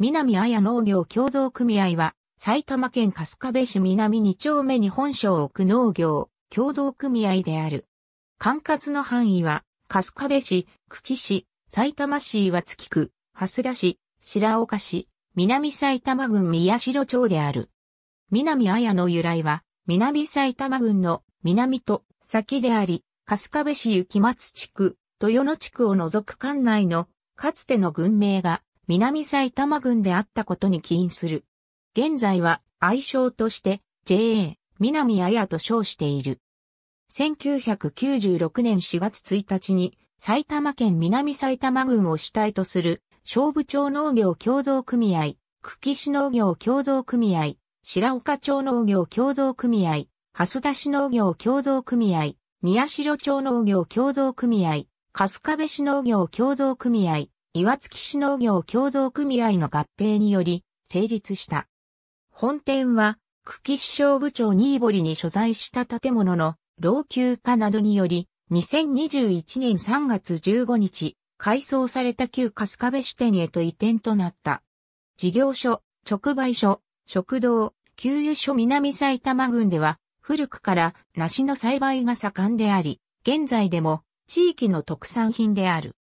南綾農業協同組合は、埼玉県春日部市南2丁目に本省を置く農業協同組合である。管轄の範囲は、春日部市、久喜市、埼玉市岩月区、蓮田市、白岡市、南埼玉郡宮代町である。南綾の由来は、南埼玉郡の南と先であり、春日部市雪松地区、豊野地区を除く管内のかつての郡名が南埼玉郡であったことに起因する。現在は愛称として JA 南綾と称している。1996年4月1日に埼玉県南埼玉郡を主体とする勝負町農業協同組合、久喜市農業協同組合、白岡町農業協同組合、蓮田市農業協同組合、宮城町農業協同組合、春日部市農業協同組合、岩槻市農業協同組合の合併により成立した。本店は、久喜市消部長新堀に所在した建物の老朽化などにより、2021年3月15日、改装された旧春日部支店へと移転となった。事業所、直売所、食堂、給油所南埼玉郡では、古くから梨の栽培が盛んであり、現在でも地域の特産品である。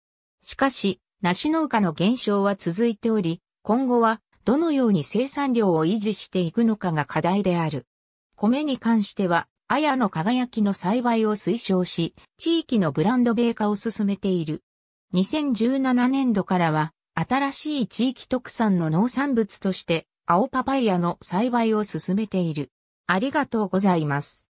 しかし、梨農家の減少は続いており、今後はどのように生産量を維持していくのかが課題である。米に関しては、綾の輝きの栽培を推奨し、地域のブランド米化を進めている。2017年度からは、新しい地域特産の農産物として、青パパイヤの栽培を進めている。ありがとうございます。